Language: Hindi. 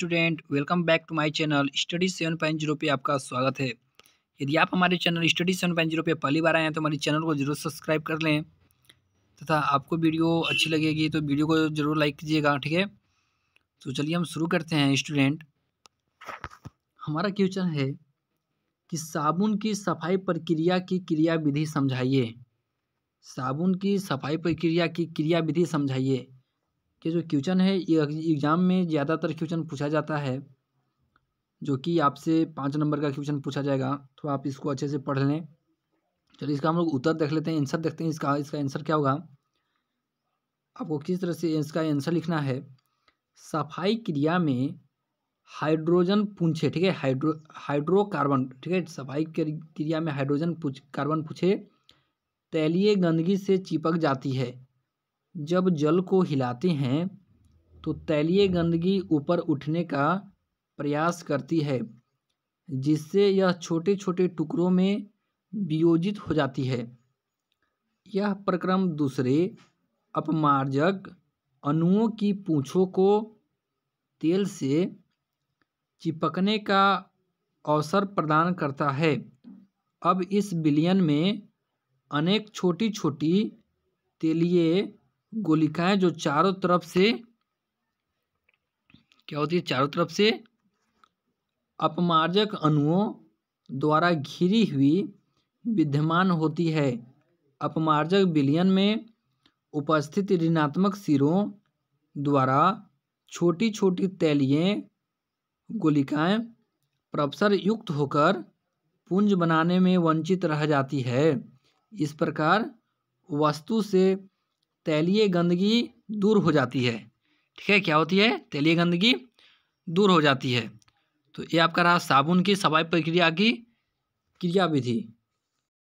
student welcome back to my channel study seven point zero पे आपका स्वागत है यदि आप हमारे channel study seven point zero पे पहली बार आए हैं तो हमारे चैनल को जरूर सब्सक्राइब कर लें तथा आपको वीडियो अच्छी लगेगी तो वीडियो को जरूर लाइक कीजिएगा ठीक है तो चलिए हम शुरू करते हैं स्टूडेंट हमारा क्वेश्चन है कि साबुन की सफाई प्रक्रिया की क्रियाविधि समझाइए साबुन की सफाई प्रक्रिया की क्रियाविधि समझाइए के जो क्वेश्चन है एग्ज़ाम में ज़्यादातर क्वेश्चन पूछा जाता है जो कि आपसे पाँच नंबर का क्वेश्चन पूछा जाएगा तो आप इसको अच्छे से पढ़ लें चलिए इसका हम लोग उत्तर देख लेते हैं आंसर देखते हैं इसका इसका आंसर क्या होगा आपको किस तरह से इसका आंसर लिखना है सफाई क्रिया में हाइड्रोजन पूछे ठीक है हाइड्रो हाइड्रोकार्बन ठीक है सफाई क्रिया में हाइड्रोजन पूछ कार्बन पूछे तैलीय गंदगी से चिपक जाती है जब जल को हिलाते हैं तो तैलीय गंदगी ऊपर उठने का प्रयास करती है जिससे यह छोटे छोटे टुकड़ों में वियोजित हो जाती है यह प्रक्रम दूसरे अपमार्जक अणुओं की पूँछों को तेल से चिपकने का अवसर प्रदान करता है अब इस बिलियन में अनेक छोटी छोटी तेलीय गोलिकाएं जो चारों तरफ से क्या होती है चारों तरफ से अपमार्जक अणुओं द्वारा घिरी हुई विद्यमान होती है अपमार्जक विलियन में उपस्थित ऋणात्मक सिरों द्वारा छोटी छोटी तैलिय गोलिकाएं प्रवसर युक्त होकर पुंज बनाने में वंचित रह जाती है इस प्रकार वस्तु से तैलीय गंदगी दूर हो जाती है ठीक है क्या होती है तैलीय गंदगी दूर हो जाती है तो ये आपका रहा साबुन की सफाई प्रक्रिया की क्रियाविधि